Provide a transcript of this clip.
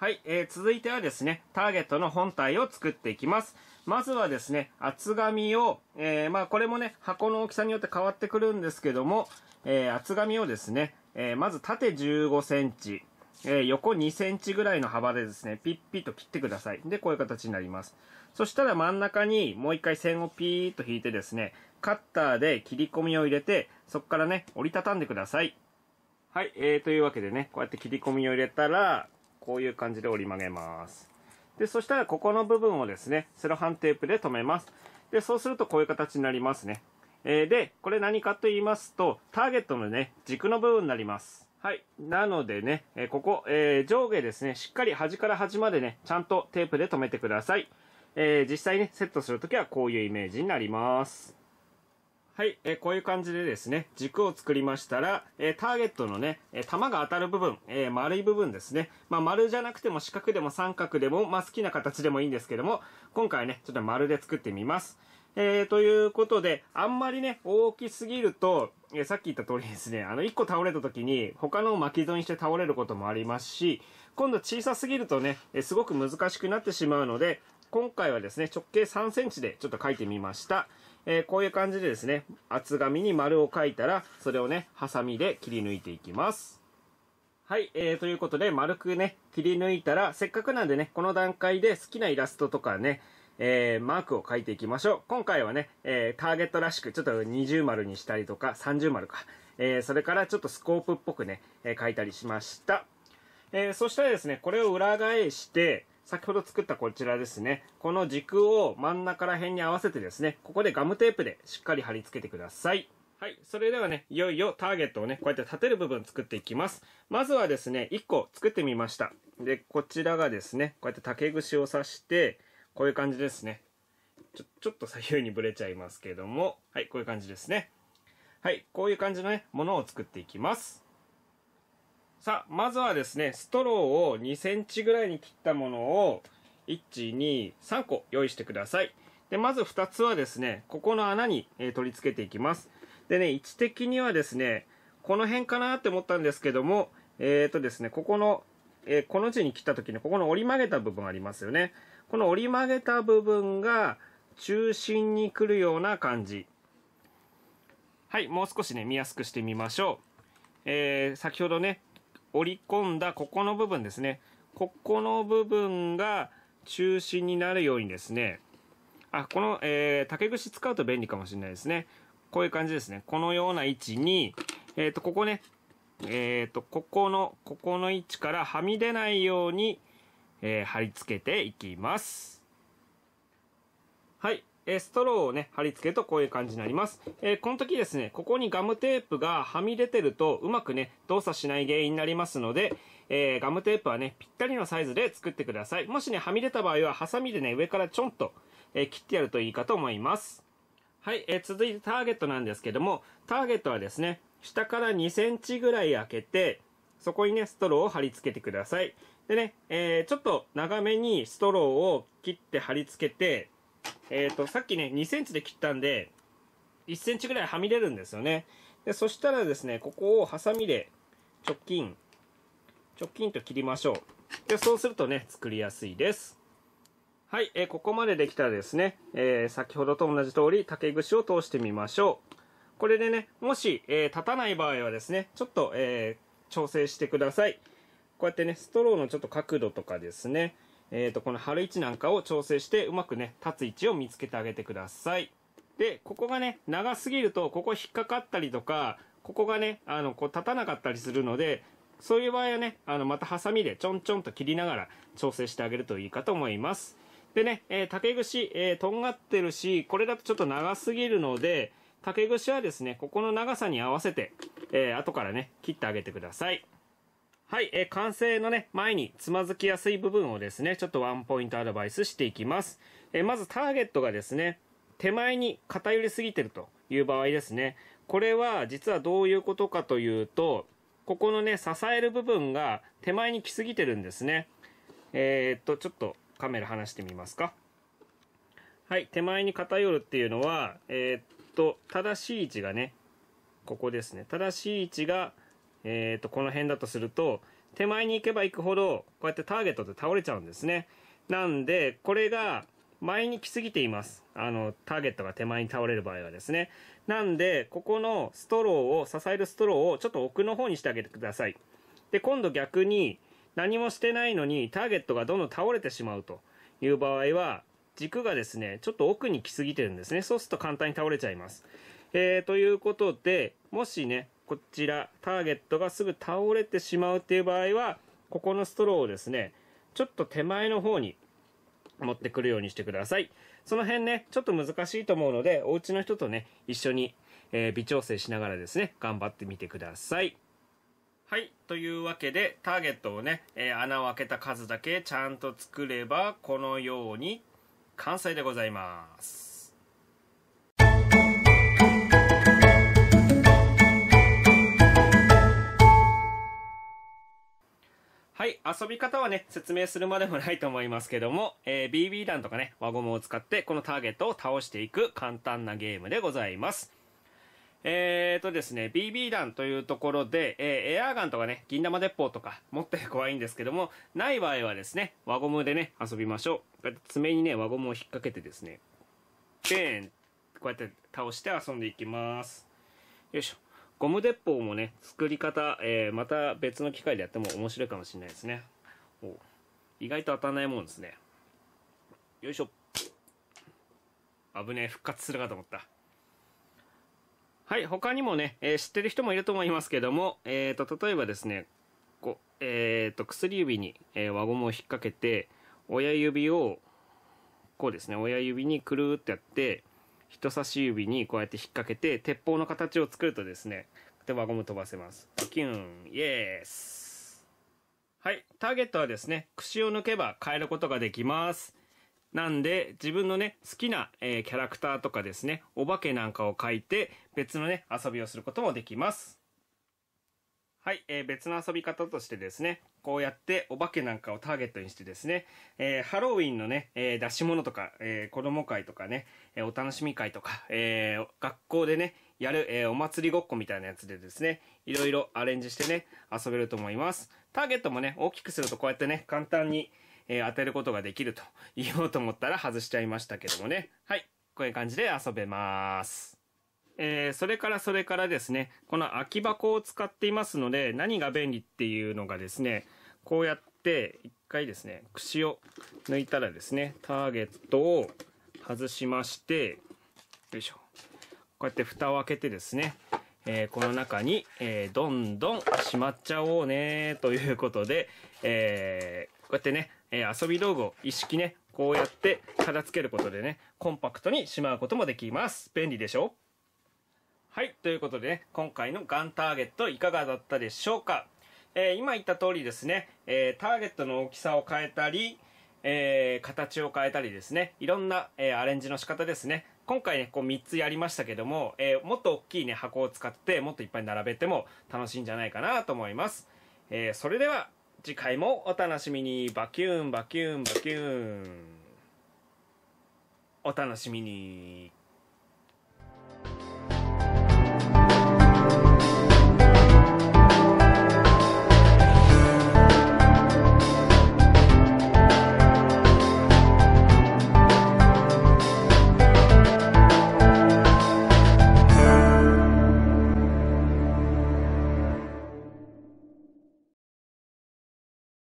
はい、えー、続いてはですね、ターゲットの本体を作っていきます。まずはですね、厚紙を、えー、まあこれもね、箱の大きさによって変わってくるんですけども、えー、厚紙をですね、えー、まず縦15センチ、えー、横2センチぐらいの幅でですね、ピッピッと切ってください。で、こういう形になります。そしたら真ん中にもう一回線をピーッと引いてですね、カッターで切り込みを入れて、そこからね、折りたたんでください。はい、えー、というわけでね、こうやって切り込みを入れたら、こういう感じで折り曲げます。で、そしたらここの部分をですね、セロハンテープで留めます。で、そうするとこういう形になりますね。えー、で、これ何かと言いますと、ターゲットのね、軸の部分になります。はい。なのでね、えー、ここ、えー、上下ですね、しっかり端から端までね、ちゃんとテープで留めてください。え実際ね、セットするときはこういうイメージになります。はい、えー、こういう感じでですね、軸を作りましたら、えー、ターゲットのね、えー、弾が当たる部分、え丸い部分ですね。まあ、丸じゃなくても四角でも三角でも、まあ、好きな形でもいいんですけども、今回ね、ちょっと丸で作ってみます。えということで、あんまりね、大きすぎると、えさっき言った通りですね、あの、1個倒れた時に、他のを巻き損にして倒れることもありますし、今度小さすぎるとね、えすごく難しくなってしまうので、今回はですね、直径3センチでちょっと書いてみました。えー、こういう感じでですね、厚紙に丸を書いたら、それをね、ハサミで切り抜いていきます。はい、えー、ということで、丸くね、切り抜いたら、せっかくなんでね、この段階で好きなイラストとかね、えー、マークを書いていきましょう。今回はね、えー、ターゲットらしく、ちょっと二重丸にしたりとか、三重丸か。えー、それからちょっとスコープっぽくね、えー、書いたりしました。えー、そしたらですね、これを裏返して、先ほど作ったこちらですね。この軸を真ん中ら辺に合わせてですね、ここでガムテープでしっかり貼り付けてください。はい。それではね、いよいよターゲットをね、こうやって立てる部分作っていきます。まずはですね、1個作ってみました。で、こちらがですね、こうやって竹串を刺して、こういう感じですね。ちょ、ちょっと左右にぶれちゃいますけども、はい、こういう感じですね。はい、こういう感じのね、ものを作っていきます。さあ、まずはですね、ストローを2センチぐらいに切ったものを、1、2、3個用意してください。で、まず2つはですね、ここの穴に、えー、取り付けていきます。でね、位置的にはですね、この辺かなって思ったんですけども、えっ、ー、とですね、ここの、えー、この字に切った時にここの折り曲げた部分ありますよね。この折り曲げた部分が中心に来るような感じ。はい、もう少しね、見やすくしてみましょう。えー、先ほどね、折り込んだここの部分ですね。ここの部分が中心になるようにですね、あ、この、えー、竹串使うと便利かもしれないですね。こういう感じですね。このような位置に、えっ、ー、と、ここね、えっ、ー、と、ここの、ここの位置からはみ出ないように、えー、貼り付けていきます。はい。えストローをね、貼り付けるとこういう感じになります。えこの時ですね、ここにガムテープがはみ出てるとうまくね、動作しない原因になりますので、えガムテープはね、ぴったりのサイズで作ってください。もしね、はみ出た場合は、ハサミでね、上からちょんと、え切ってやるといいかと思います。はい、えー、続いてターゲットなんですけども、ターゲットはですね、下から2センチぐらい開けて、そこにね、ストローを貼り付けてください。でね、えー、ちょっと長めにストローを切って貼り付けて、えっ、ー、と、さっきね、2センチで切ったんで、1センチぐらいはみ出るんですよね。で、そしたらですね、ここをハサミで直近、直近と切りましょう。で、そうするとね、作りやすいです。はい、えー、ここまでできたらですね、えー、先ほどと同じ通り竹串を通してみましょう。これでね、もし、えー、立たない場合はですね、ちょっと、えー、調整してください。こうやってね、ストローのちょっと角度とかですね、えー、と、この貼る位置なんかを調整して、うまくね、立つ位置を見つけてあげてください。で、ここがね、長すぎると、ここ引っかかったりとか、ここがね、あの、こう立たなかったりするので、そういう場合はね、あの、またハサミでちょんちょんと切りながら調整してあげるといいかと思います。でね、えー、竹串、えー、とんがってるし、これだとちょっと長すぎるので、竹串はですね、ここの長さに合わせて、えー、後からね、切ってあげてください。はい、えー、完成のね、前につまずきやすい部分をですね、ちょっとワンポイントアドバイスしていきます。えー、まずターゲットがですね、手前に偏りすぎてるという場合ですね。これは実はどういうことかというと、ここのね、支える部分が手前に来すぎてるんですね。えー、っと、ちょっとカメラ離してみますか。はい、手前に偏るっていうのは、えー、っと、正しい位置がね、ここですね。正しい位置が、えっ、ー、と、この辺だとすると、手前に行けば行くほど、こうやってターゲットで倒れちゃうんですね。なんで、これが、前に来すぎています。あの、ターゲットが手前に倒れる場合はですね。なんで、ここのストローを、支えるストローをちょっと奥の方にしてあげてください。で、今度逆に、何もしてないのにターゲットがどんどん倒れてしまうという場合は、軸がですね、ちょっと奥に来すぎてるんですね。そうすると簡単に倒れちゃいます。えー、ということで、もしね、こちら、ターゲットがすぐ倒れてしまうっていう場合は、ここのストローをですね、ちょっと手前の方に持ってくるようにしてください。その辺ね、ちょっと難しいと思うので、お家の人とね、一緒に、えー、微調整しながらですね、頑張ってみてください。はい。というわけで、ターゲットをね、えー、穴を開けた数だけちゃんと作れば、このように完成でございます。はい、遊び方はね、説明するまでもないと思いますけども、えー、BB 弾とかね、輪ゴムを使ってこのターゲットを倒していく簡単なゲームでございます。えーとですね、BB 弾というところで、えー、エアーガンとかね、銀玉鉄砲とか持って怖いいんですけども、ない場合はですね、輪ゴムでね、遊びましょう。爪にね、輪ゴムを引っ掛けてですね、チェーン、こうやって倒して遊んでいきます。よいしょ。ゴム鉄砲もね、作り方、えー、また別の機械でやっても面白いかもしれないですね。お意外と当たんないもんですね。よいしょ。危ねえ、復活するかと思った。はい、他にもね、えー、知ってる人もいると思いますけども、えっ、ー、と、例えばですね、こえー、と、薬指に、え輪ゴムを引っ掛けて、親指を、こうですね、親指にくるーってやって、人差し指にこうやって引っ掛けて、鉄砲の形を作るとですね、で輪ゴム飛ばせます。キュン、イエース。はい、ターゲットはですね、串を抜けば変えることができます。なんで、自分のね、好きな、えー、キャラクターとかですね、お化けなんかを描いて、別のね、遊びをすることもできます。はい、えー、別の遊び方としてですね、こうやってお化けなんかをターゲットにしてですね、えー、ハロウィンのね、えー、出し物とか、えー、子供会とかね、えお楽しみ会とか、え学校でね、やる、えお祭りごっこみたいなやつでですね、いろいろアレンジしてね、遊べると思います。ターゲットもね、大きくするとこうやってね、簡単に、え当てることができると言おうと思ったら外しちゃいましたけどもね。はい。こういう感じで遊べます。えー、それからそれからですね、この空き箱を使っていますので、何が便利っていうのがですね、こうやって一回ですね、串を抜いたらですね、ターゲットを外しまして、よいしょ。こうやって蓋を開けてですね、えー、この中に、えー、どんどんしまっちゃおうね、ということで、えー、こうやってね、え遊び道具を一式ね、こうやって片付けることでね、コンパクトにしまうこともできます。便利でしょはい、ということでね、今回のガンターゲットいかがだったでしょうかえー、今言った通りですね、えー、ターゲットの大きさを変えたり、えー、形を変えたりですね、いろんな、えー、アレンジの仕方ですね。今回ね、こう3つやりましたけども、えー、もっと大きいね、箱を使って、もっといっぱい並べても楽しいんじゃないかなと思います。えー、それでは、次回もお楽しみに。バキューン、バキューン、バキューン。お楽しみに。